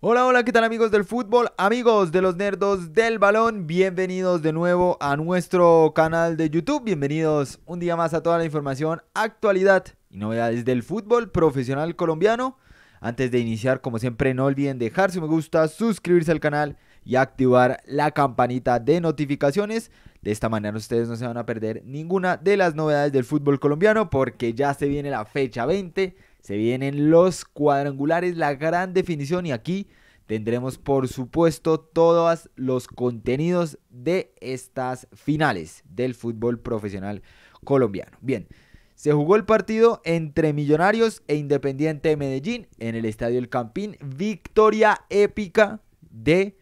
Hola, hola, ¿qué tal amigos del fútbol? Amigos de los nerdos del balón, bienvenidos de nuevo a nuestro canal de YouTube, bienvenidos un día más a toda la información, actualidad y novedades del fútbol profesional colombiano. Antes de iniciar, como siempre, no olviden dejar su me gusta, suscribirse al canal y activar la campanita de notificaciones. De esta manera ustedes no se van a perder ninguna de las novedades del fútbol colombiano porque ya se viene la fecha 20 se vienen los cuadrangulares, la gran definición y aquí tendremos por supuesto todos los contenidos de estas finales del fútbol profesional colombiano. Bien, se jugó el partido entre Millonarios e Independiente de Medellín en el Estadio El Campín, victoria épica de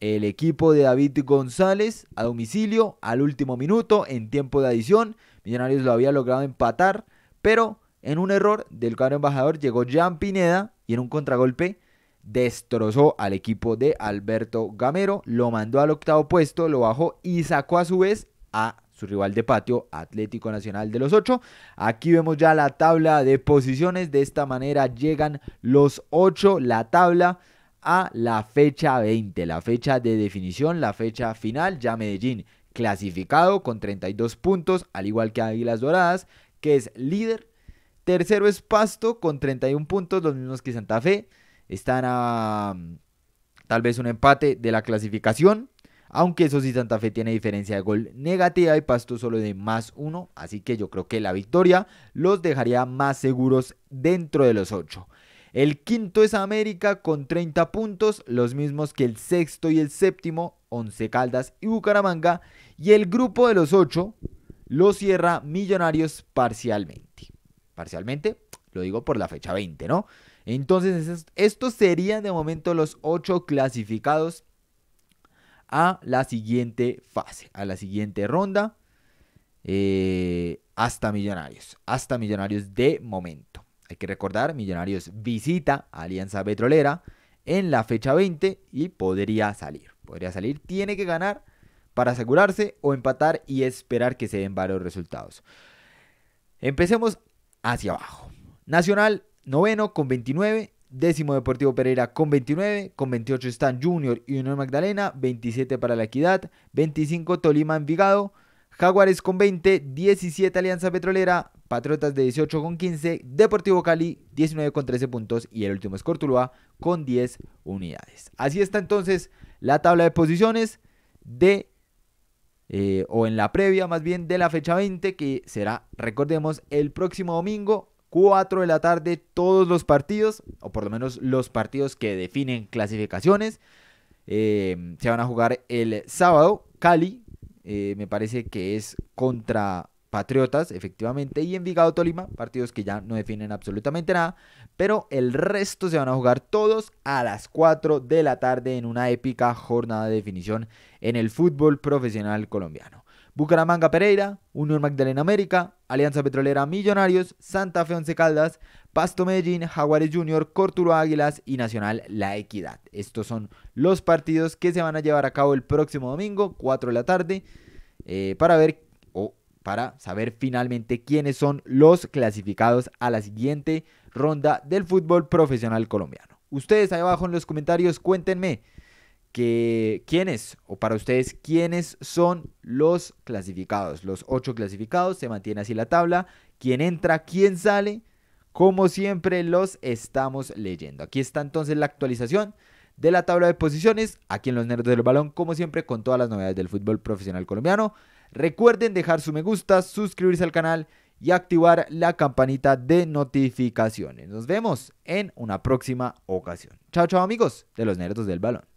el equipo de David González a domicilio al último minuto en tiempo de adición. Millonarios lo había logrado empatar, pero en un error del cuadro embajador llegó Jean Pineda y en un contragolpe destrozó al equipo de Alberto Gamero, lo mandó al octavo puesto, lo bajó y sacó a su vez a su rival de patio, Atlético Nacional de los Ocho. Aquí vemos ya la tabla de posiciones. De esta manera llegan los ocho, la tabla a la fecha 20, la fecha de definición, la fecha final. Ya Medellín clasificado con 32 puntos, al igual que Águilas Doradas, que es líder Tercero es Pasto con 31 puntos, los mismos que Santa Fe. Están a mm, tal vez un empate de la clasificación. Aunque eso sí, Santa Fe tiene diferencia de gol negativa y Pasto solo de más uno. Así que yo creo que la victoria los dejaría más seguros dentro de los ocho. El quinto es América con 30 puntos, los mismos que el sexto y el séptimo, Once Caldas y Bucaramanga. Y el grupo de los ocho lo cierra Millonarios parcialmente parcialmente, lo digo por la fecha 20, ¿no? Entonces, estos serían de momento los 8 clasificados a la siguiente fase, a la siguiente ronda, eh, hasta Millonarios, hasta Millonarios de momento. Hay que recordar, Millonarios visita Alianza Petrolera en la fecha 20 y podría salir. Podría salir, tiene que ganar para asegurarse o empatar y esperar que se den varios resultados. Empecemos hacia abajo. Nacional, noveno con 29. Décimo Deportivo Pereira con 29, con 28 están Junior y Unión Magdalena, 27 para la Equidad, 25 Tolima Envigado, Jaguares con 20, 17 Alianza Petrolera, Patriotas de 18 con 15, Deportivo Cali 19 con 13 puntos y el último es Cortuluá con 10 unidades. Así está entonces la tabla de posiciones de eh, o en la previa más bien de la fecha 20, que será, recordemos, el próximo domingo, 4 de la tarde, todos los partidos, o por lo menos los partidos que definen clasificaciones. Eh, se van a jugar el sábado, Cali, eh, me parece que es contra Patriotas, efectivamente, y Envigado Tolima, partidos que ya no definen absolutamente nada, pero el resto se van a jugar todos a las 4 de la tarde en una épica jornada de definición en el fútbol profesional colombiano. Bucaramanga Pereira, Unión Magdalena América, Alianza Petrolera Millonarios, Santa Fe Once Caldas, Pasto Medellín, Jaguares Junior, Corturo Águilas y Nacional La Equidad. Estos son los partidos que se van a llevar a cabo el próximo domingo, 4 de la tarde. Eh, para ver para saber finalmente quiénes son los clasificados a la siguiente ronda del fútbol profesional colombiano. Ustedes ahí abajo en los comentarios cuéntenme quiénes o para ustedes quiénes son los clasificados, los ocho clasificados, se mantiene así la tabla, quién entra, quién sale, como siempre los estamos leyendo. Aquí está entonces la actualización de la tabla de posiciones, aquí en los Nerds del Balón, como siempre con todas las novedades del fútbol profesional colombiano. Recuerden dejar su me gusta, suscribirse al canal y activar la campanita de notificaciones. Nos vemos en una próxima ocasión. Chao, chao amigos de los Nerdos del Balón.